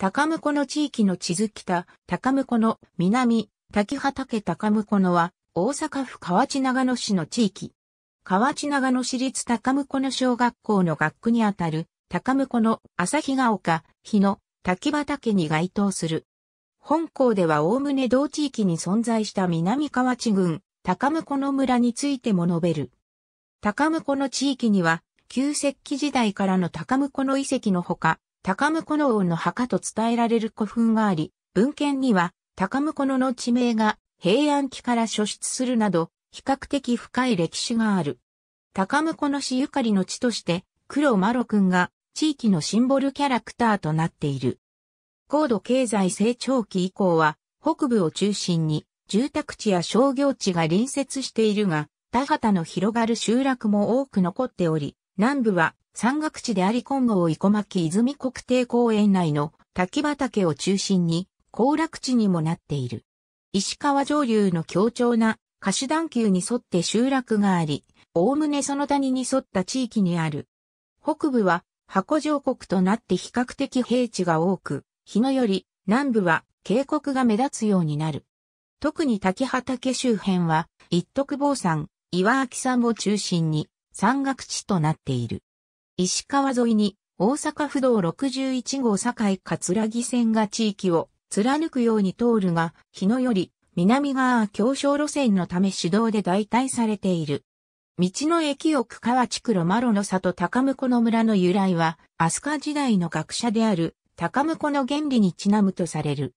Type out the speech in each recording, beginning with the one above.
高婿の地域の地図北、高婿の南、滝畑高婿のは、大阪府河内長野市の地域。河内長野市立高婿の小学校の学区にあたる、高婿の日ヶ丘、日野、滝畑に該当する。本校では概ね同地域に存在した南河内郡、高婿の村についても述べる。高婿の地域には、旧石器時代からの高婿の遺跡のほか、高向の王の墓と伝えられる古墳があり、文献には高向のの地名が平安期から初出するなど、比較的深い歴史がある。高向の市ゆかりの地として、黒マロ君が地域のシンボルキャラクターとなっている。高度経済成長期以降は、北部を中心に住宅地や商業地が隣接しているが、田畑の広がる集落も多く残っており、南部は山岳地であり今後を生駒木泉国定公園内の滝畑を中心に、行楽地にもなっている。石川上流の強調な歌手段丘に沿って集落があり、おおむねその谷に沿った地域にある。北部は箱上国となって比較的平地が多く、日のより南部は渓谷が目立つようになる。特に滝畑周辺は一徳坊山、岩秋山を中心に山岳地となっている。石川沿いに大阪府道61号堺葛城線が地域を貫くように通るが、日野より南側強小路線のため主導で代替されている。道の駅奥川地区ロマロの里高婿の村の由来は、飛鳥時代の学者である高婿の原理にちなむとされる。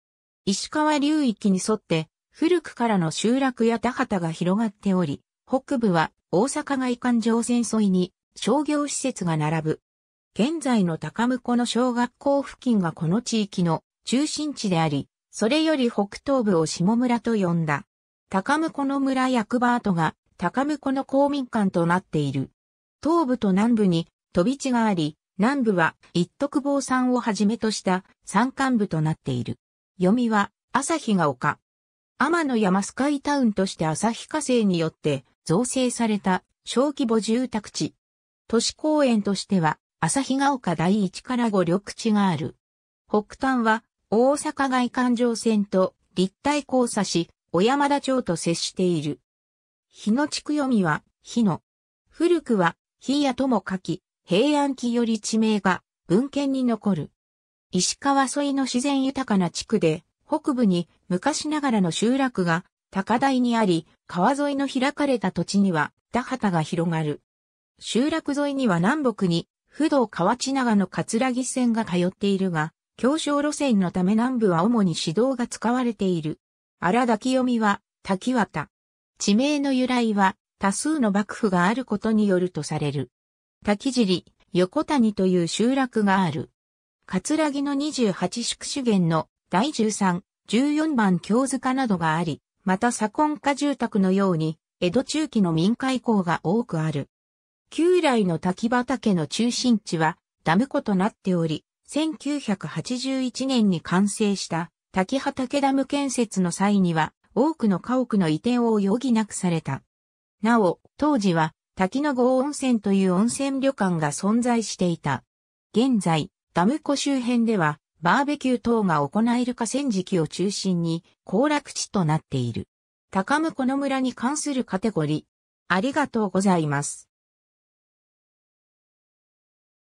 石川流域に沿って古くからの集落や田畑が広がっており、北部は大阪外環状線沿いに商業施設が並ぶ。現在の高向の小学校付近がこの地域の中心地であり、それより北東部を下村と呼んだ。高向の村役場跡が高向の公民館となっている。東部と南部に飛び地があり、南部は一徳坊さんをはじめとした山間部となっている。読みは朝日が丘。天の山スカイタウンとして朝日火星によって造成された小規模住宅地。都市公園としては、旭が丘第一から五緑地がある。北端は、大阪外環状線と立体交差し、小山田町と接している。日野地区読みは、日野。古くは、日野とも書き、平安期より地名が文献に残る。石川沿いの自然豊かな地区で、北部に昔ながらの集落が高台にあり、川沿いの開かれた土地には田畑が広がる。集落沿いには南北に、不動河内長の葛城線が通っているが、京商路線のため南部は主に指導が使われている。荒滝読みは、滝綿。地名の由来は、多数の幕府があることによるとされる。滝尻、横谷という集落がある。葛城の28宿主元の第13、14番京塚などがあり、また左近家住宅のように、江戸中期の民家以降が多くある。旧来の滝畑の中心地はダム湖となっており、1981年に完成した滝畑ダム建設の際には多くの家屋の移転を余儀なくされた。なお、当時は滝の郷温泉という温泉旅館が存在していた。現在、ダム湖周辺ではバーベキュー等が行える河川敷を中心に行楽地となっている。高向この村に関するカテゴリー。ありがとうございます。